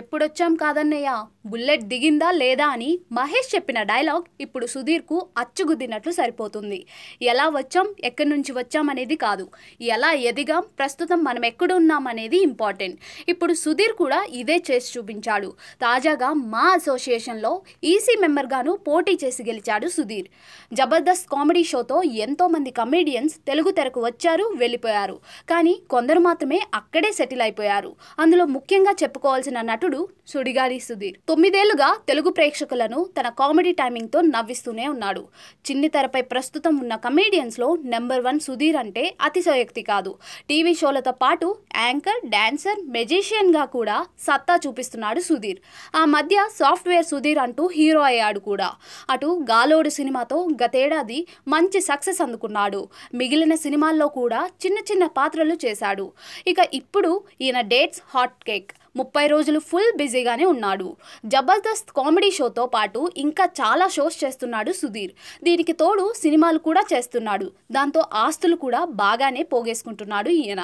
ఎప్పుడొచ్చాం కాదన్నయ్య bullet దిగిందా లేదా అని మహేష్ చెప్పిన డైలాగ్ ఇప్పుడు సుధీర్కు అచ్చుగుద్దినట్లు సరిపోతుంది ఎలా వచ్చాం ఎక్కడి నుంచి వచ్చాం అనేది కాదు ఎలా ఎదిగాం ప్రస్తుతం మనం ఎక్కడ ఉన్నాం అనేది ఇంపార్టెంట్ ఇప్పుడు సుధీర్ కూడా ఇదే చేసి చూపించాడు తాజాగా మా అసోసియేషన్లో ఈసీ మెంబర్గాను పోటీ చేసి గెలిచాడు సుధీర్ జబర్దస్త్ కామెడీ షోతో ఎంతోమంది కమెడియన్స్ తెలుగు తెరకు వచ్చారు వెళ్ళిపోయారు కానీ కొందరు మాత్రమే అక్కడే సెటిల్ అయిపోయారు అందులో ముఖ్యంగా చెప్పుకోవాల్సిన నటు నటుడు సుడిగాలి సుధీర్ తొమ్మిదేళ్లుగా తెలుగు ప్రేక్షకులను తన కామెడీ టైమింగ్తో నవ్విస్తూనే ఉన్నాడు చిన్ని తెరపై ప్రస్తుతం ఉన్న కమేడియన్స్లో నెంబర్ వన్ సుధీర్ అంటే అతిశయోక్తి కాదు టీవీ షోలతో పాటు యాంకర్ డాన్సర్ మెజీషియన్గా కూడా సత్తా చూపిస్తున్నాడు సుధీర్ ఆ మధ్య సాఫ్ట్వేర్ సుధీర్ అంటూ హీరో అయ్యాడు కూడా అటు గాలోడు సినిమాతో గతేడాది మంచి సక్సెస్ అందుకున్నాడు మిగిలిన సినిమాల్లో కూడా చిన్న చిన్న పాత్రలు చేశాడు ఇక ఇప్పుడు ఈయన డేట్స్ హాట్ కేక్ ముప్పై రోజులు ఫుల్ బిజీగానే ఉన్నాడు జబర్దస్త్ కామెడీ షోతో పాటు ఇంకా చాలా షోస్ చేస్తున్నాడు సుధీర్ దీనికి తోడు సినిమాలు కూడా చేస్తున్నాడు దాంతో ఆస్తులు కూడా బాగానే పోగేసుకుంటున్నాడు ఈయన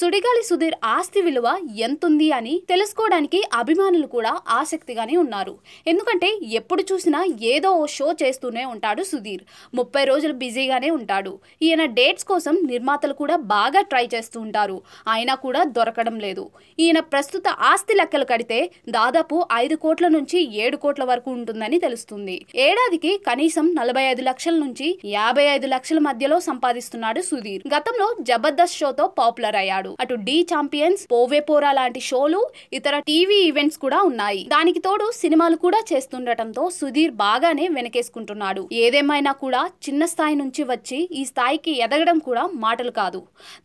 సుడిగాలి సుధీర్ ఆస్తి విలువ ఎంతుంది అని తెలుసుకోవడానికి అభిమానులు కూడా ఆసక్తిగానే ఉన్నారు ఎందుకంటే ఎప్పుడు చూసినా ఏదో ఓ షో చేస్తూనే ఉంటాడు సుధీర్ ముప్పై రోజులు బిజీగానే ఉంటాడు ఈయన డేట్స్ కోసం నిర్మాతలు కూడా బాగా ట్రై చేస్తూ ఉంటారు అయినా కూడా దొరకడం లేదు ఈయన ప్రస్తుత ఆస్తి లెక్కలు కడితే దాదాపు ఐదు కోట్ల నుంచి ఏడు కోట్ల వరకు ఉంటుందని తెలుస్తుంది ఏడాదికి కనీసం నలభై ఐదు లక్షల నుంచి యాభై ఐదు లక్షల మధ్యలో సంపాదిస్తున్నాడు సుధీర్ గతంలో జబర్దస్త్ షోతో పాపులర్ అయ్యాడు అటు డి చాంపియన్స్ పోవే పోరా లాంటి షోలు ఇతర టీవీ ఈవెంట్స్ కూడా ఉన్నాయి దానికి తోడు సినిమాలు కూడా చేస్తుండటంతో సుధీర్ బాగానే వెనకేసుకుంటున్నాడు ఏదేమైనా కూడా చిన్న స్థాయి నుంచి వచ్చి ఈ స్థాయికి ఎదగడం కూడా మాటలు కాదు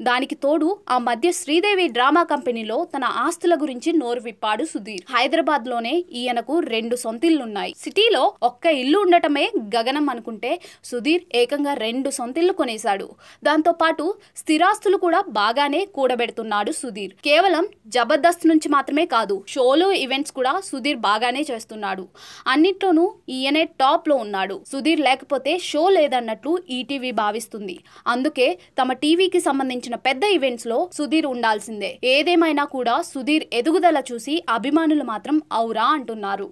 దానికి తోడు ఆ మధ్య శ్రీదేవి డ్రామా కంపెనీలో తన ఆస్తుల గురించి గురించి నోరు విప్పాడు సుధీర్ హైదరాబాద్ లోనే ఈయనకు రెండు సొంతిల్లున్నాయి సిటీలో ఒక్క ఇల్లు ఉండటమే గగనం అనుకుంటే సుధీర్ ఏకంగా రెండు సొంతిల్లు కొనేశాడు దాంతో పాటు స్థిరాస్తులు కూడా బాగానే కూడబెడుతున్నాడు సుధీర్ కేవలం జబర్దస్త్ నుంచి మాత్రమే కాదు షోలు ఈవెంట్స్ కూడా సుధీర్ బాగానే చేస్తున్నాడు అన్నిట్లోనూ ఈయనే టాప్ లో ఉన్నాడు సుధీర్ లేకపోతే షో లేదన్నట్లు ఈటీవీ భావిస్తుంది అందుకే తమ టీవీకి సంబంధించిన పెద్ద ఈవెంట్స్ లో సుధీర్ ఉండాల్సిందే ఏదేమైనా కూడా సుధీర్ ఎదుగు ఎదుగుదల చూసి అభిమానులు మాత్రం ఔరా అంటున్నారు